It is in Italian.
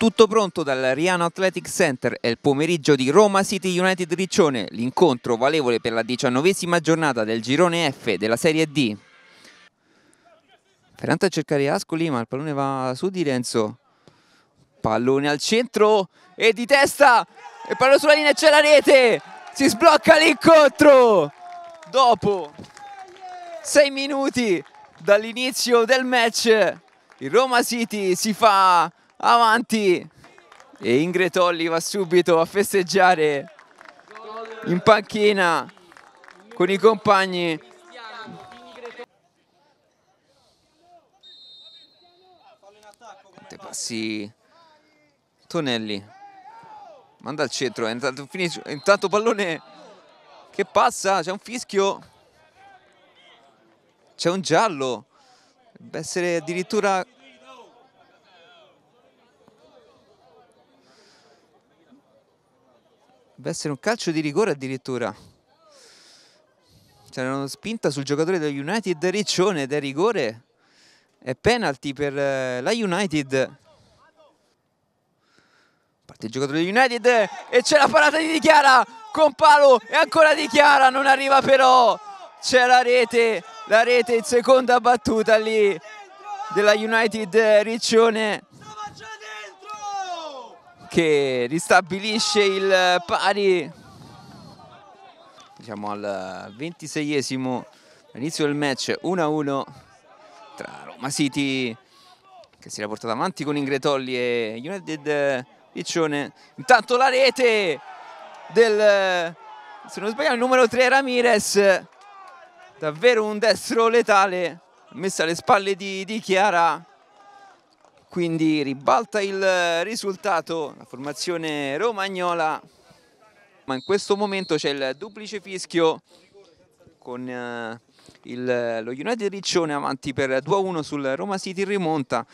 Tutto pronto dal Riano Athletic Center è il pomeriggio di Roma City United Riccione, l'incontro valevole per la diciannovesima giornata del girone F della Serie D. Ferrante a cercare Ascoli ma il pallone va su di Renzo. Pallone al centro e di testa! E pallone sulla linea c'è la rete! Si sblocca l'incontro! Dopo sei minuti dall'inizio del match il Roma City si fa avanti e Ingrid Tolli va subito a festeggiare in panchina con i compagni te passi Tonelli manda al centro intanto, finisce, intanto pallone che passa c'è un fischio c'è un giallo deve essere addirittura Deve essere un calcio di rigore addirittura. C'era una spinta sul giocatore della United Riccione ed è rigore. È penalty per eh, la United. Parte il giocatore della United e c'è la parata di Dichiara con palo e ancora Dichiara, non arriva però. C'è la rete, la rete in seconda battuta lì della United Riccione che ristabilisce il pari diciamo al 26esimo all'inizio del match 1-1 tra Roma City che si era portata avanti con Ingretolli e United Piccione intanto la rete del se non sbaglio il numero 3 Ramirez davvero un destro letale messa alle spalle di, di Chiara quindi ribalta il eh, risultato la formazione romagnola ma in questo momento c'è il duplice fischio con eh, il, lo United Riccione avanti per 2-1 sul Roma City rimonta